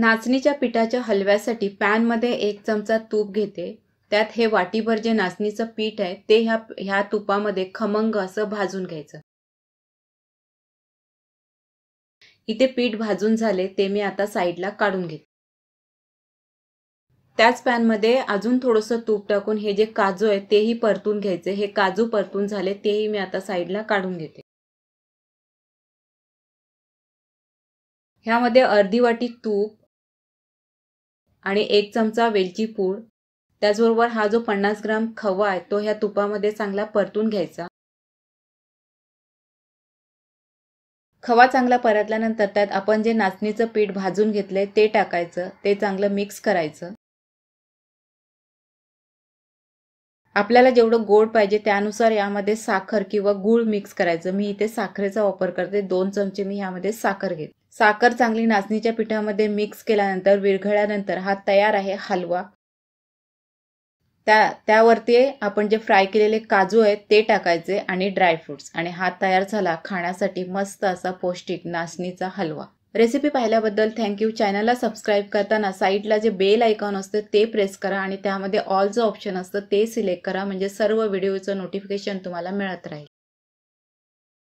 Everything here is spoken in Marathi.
नाचणीच्या पिठाच्या हलव्यासाठी पॅनमध्ये एक चमचा तूप घेते त्यात हे वाटीभर जे नाचणीचं पीठ आहे ते ह्या ह्या तुपामध्ये खमंग असं भाजून घ्यायचं इथे पीठ भाजून झाले ते मी आता साईडला काढून घेते त्याच पॅनमध्ये अजून थोडंसं तूप टाकून हे जे काजू आहे तेही परतून घ्यायचे हे काजू परतून झाले तेही मी आता साईडला काढून घेते ह्यामध्ये अर्धी वाटी तूप आणि एक चमचा वेलची पूड त्याचबरोबर हा जो पन्नास ग्राम खवा आहे तो ह्या तुपामध्ये चांगला परतून घ्यायचा खवा चांगला परतल्यानंतर त्यात आपण जे नाचणीचं पीठ भाजून घेतले ते टाकायचं ते चांगलं मिक्स करायचं आपल्याला जेवढं गोड पाहिजे त्यानुसार यामध्ये साखर किंवा गूळ मिक्स करायचं मी इथे साखरेचा वापर करते दोन चमचे मी यामध्ये साखर घेते साखर चांगली नाचणीच्या पिठामध्ये मिक्स केल्यानंतर विरघळल्यानंतर हा तयार आहे हलवा त्या त्यावरती आपण जे फ्राय केलेले काजू आहेत ते टाकायचे आणि ड्रायफ्रुट्स आणि हा तयार झाला खाण्यासाठी मस्त असा पौष्टिक नाचणीचा हलवा रेसिपी पाहिल्याबद्दल थँक्यू चॅनलला सबस्क्राईब करताना साईडला जे बेल आयकॉन असतं ते प्रेस करा आणि त्यामध्ये ऑल जो ऑप्शन असतं ते सिलेक्ट करा म्हणजे सर्व व्हिडिओचं नोटिफिकेशन तुम्हाला मिळत राहील